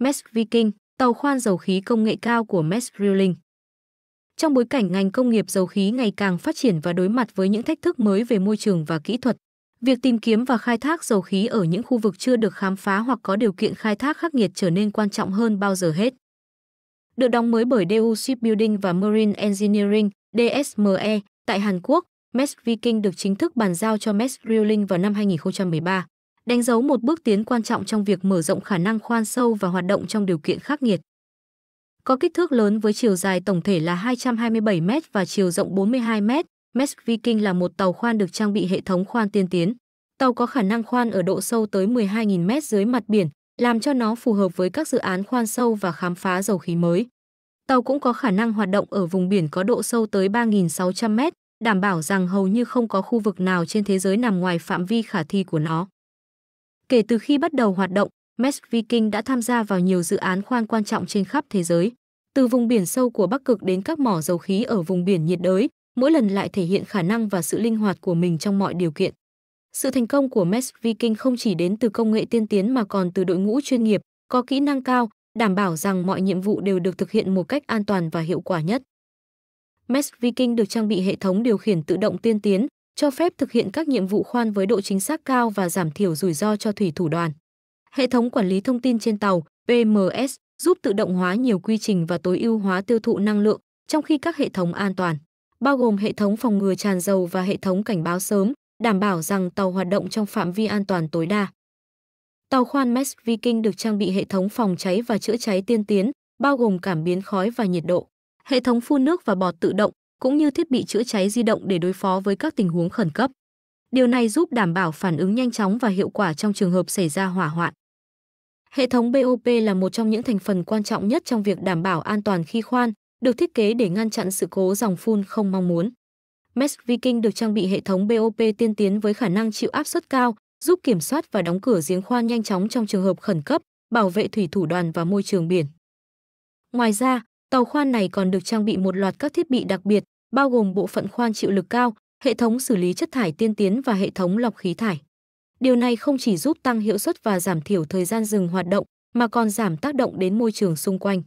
Max Viking, tàu khoan dầu khí công nghệ cao của Max Drilling. Trong bối cảnh ngành công nghiệp dầu khí ngày càng phát triển và đối mặt với những thách thức mới về môi trường và kỹ thuật, việc tìm kiếm và khai thác dầu khí ở những khu vực chưa được khám phá hoặc có điều kiện khai thác khắc nghiệt trở nên quan trọng hơn bao giờ hết. Được đóng mới bởi DU Shipbuilding và Marine Engineering, DSME, tại Hàn Quốc, Max Viking được chính thức bàn giao cho Max Drilling vào năm 2013 đánh dấu một bước tiến quan trọng trong việc mở rộng khả năng khoan sâu và hoạt động trong điều kiện khắc nghiệt. Có kích thước lớn với chiều dài tổng thể là 227 m và chiều rộng 42 m, Max Viking là một tàu khoan được trang bị hệ thống khoan tiên tiến. Tàu có khả năng khoan ở độ sâu tới 12.000 m dưới mặt biển, làm cho nó phù hợp với các dự án khoan sâu và khám phá dầu khí mới. Tàu cũng có khả năng hoạt động ở vùng biển có độ sâu tới 3.600 m, đảm bảo rằng hầu như không có khu vực nào trên thế giới nằm ngoài phạm vi khả thi của nó. Kể từ khi bắt đầu hoạt động, Max Viking đã tham gia vào nhiều dự án khoan quan trọng trên khắp thế giới. Từ vùng biển sâu của Bắc Cực đến các mỏ dầu khí ở vùng biển nhiệt đới, mỗi lần lại thể hiện khả năng và sự linh hoạt của mình trong mọi điều kiện. Sự thành công của Max Viking không chỉ đến từ công nghệ tiên tiến mà còn từ đội ngũ chuyên nghiệp, có kỹ năng cao, đảm bảo rằng mọi nhiệm vụ đều được thực hiện một cách an toàn và hiệu quả nhất. Max Viking được trang bị hệ thống điều khiển tự động tiên tiến, cho phép thực hiện các nhiệm vụ khoan với độ chính xác cao và giảm thiểu rủi ro cho thủy thủ đoàn. Hệ thống quản lý thông tin trên tàu PMS giúp tự động hóa nhiều quy trình và tối ưu hóa tiêu thụ năng lượng, trong khi các hệ thống an toàn, bao gồm hệ thống phòng ngừa tràn dầu và hệ thống cảnh báo sớm, đảm bảo rằng tàu hoạt động trong phạm vi an toàn tối đa. Tàu khoan Max Viking được trang bị hệ thống phòng cháy và chữa cháy tiên tiến, bao gồm cảm biến khói và nhiệt độ, hệ thống phun nước và bọt tự động, cũng như thiết bị chữa cháy di động để đối phó với các tình huống khẩn cấp. Điều này giúp đảm bảo phản ứng nhanh chóng và hiệu quả trong trường hợp xảy ra hỏa hoạn. Hệ thống BOP là một trong những thành phần quan trọng nhất trong việc đảm bảo an toàn khi khoan, được thiết kế để ngăn chặn sự cố dòng phun không mong muốn. Mess Viking được trang bị hệ thống BOP tiên tiến với khả năng chịu áp suất cao, giúp kiểm soát và đóng cửa giếng khoan nhanh chóng trong trường hợp khẩn cấp, bảo vệ thủy thủ đoàn và môi trường biển. Ngoài ra, Tàu khoan này còn được trang bị một loạt các thiết bị đặc biệt, bao gồm bộ phận khoan chịu lực cao, hệ thống xử lý chất thải tiên tiến và hệ thống lọc khí thải. Điều này không chỉ giúp tăng hiệu suất và giảm thiểu thời gian dừng hoạt động, mà còn giảm tác động đến môi trường xung quanh.